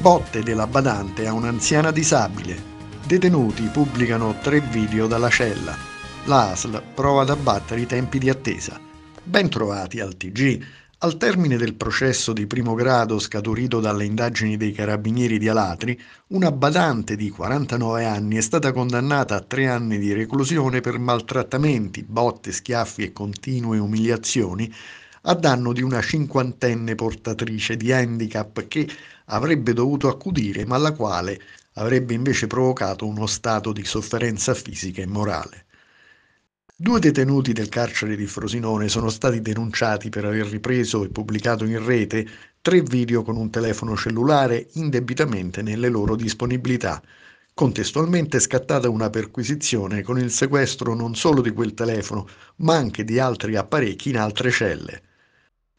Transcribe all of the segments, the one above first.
botte della badante a un'anziana disabile. Detenuti pubblicano tre video dalla cella. L'ASL prova ad abbattere i tempi di attesa. Ben trovati al TG. Al termine del processo di primo grado scaturito dalle indagini dei carabinieri di Alatri, una badante di 49 anni è stata condannata a tre anni di reclusione per maltrattamenti, botte, schiaffi e continue umiliazioni a danno di una cinquantenne portatrice di handicap che avrebbe dovuto accudire ma alla quale avrebbe invece provocato uno stato di sofferenza fisica e morale. Due detenuti del carcere di Frosinone sono stati denunciati per aver ripreso e pubblicato in rete tre video con un telefono cellulare indebitamente nelle loro disponibilità. Contestualmente è scattata una perquisizione con il sequestro non solo di quel telefono, ma anche di altri apparecchi in altre celle.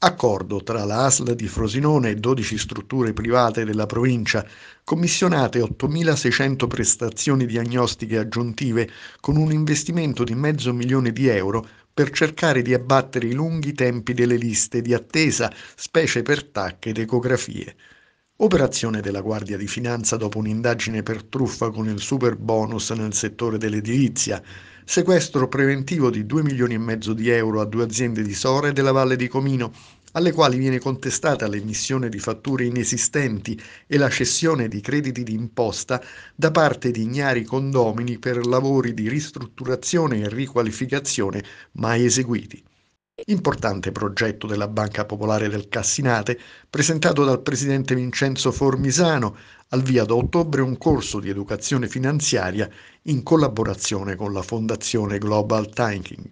Accordo tra la ASL di Frosinone e 12 strutture private della provincia, commissionate 8.600 prestazioni diagnostiche aggiuntive con un investimento di mezzo milione di euro per cercare di abbattere i lunghi tempi delle liste di attesa, specie per tacche ed ecografie. Operazione della Guardia di Finanza dopo un'indagine per truffa con il super bonus nel settore dell'edilizia. Sequestro preventivo di 2 milioni e mezzo di euro a due aziende di Sore della Valle di Comino, alle quali viene contestata l'emissione di fatture inesistenti e la cessione di crediti d'imposta da parte di ignari condomini per lavori di ristrutturazione e riqualificazione mai eseguiti. Importante progetto della Banca Popolare del Cassinate, presentato dal presidente Vincenzo Formisano, al via da ottobre un corso di educazione finanziaria in collaborazione con la Fondazione Global Tanking.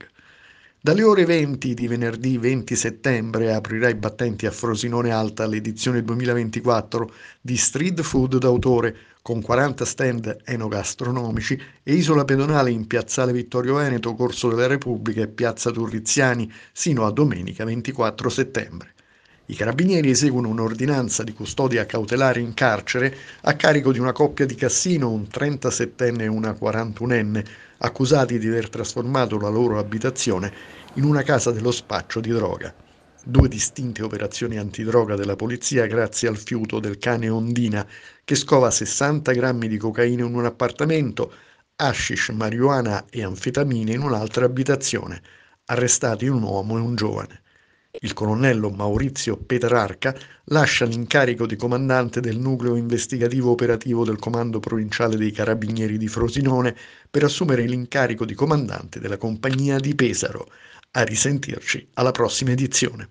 Dalle ore 20 di venerdì 20 settembre aprirà i battenti a Frosinone Alta l'edizione 2024 di Street Food d'autore con 40 stand enogastronomici e isola pedonale in Piazzale Vittorio Veneto, Corso della Repubblica e Piazza Turriziani sino a domenica 24 settembre. I carabinieri eseguono un'ordinanza di custodia cautelare in carcere a carico di una coppia di Cassino, un 37enne e una 41enne, accusati di aver trasformato la loro abitazione in una casa dello spaccio di droga. Due distinte operazioni antidroga della polizia grazie al fiuto del cane Ondina, che scova 60 grammi di cocaina in un appartamento, hashish, marijuana e anfetamine in un'altra abitazione. Arrestati un uomo e un giovane. Il colonnello Maurizio Petrarca lascia l'incarico di comandante del nucleo investigativo operativo del Comando Provinciale dei Carabinieri di Frosinone per assumere l'incarico di comandante della Compagnia di Pesaro. A risentirci alla prossima edizione.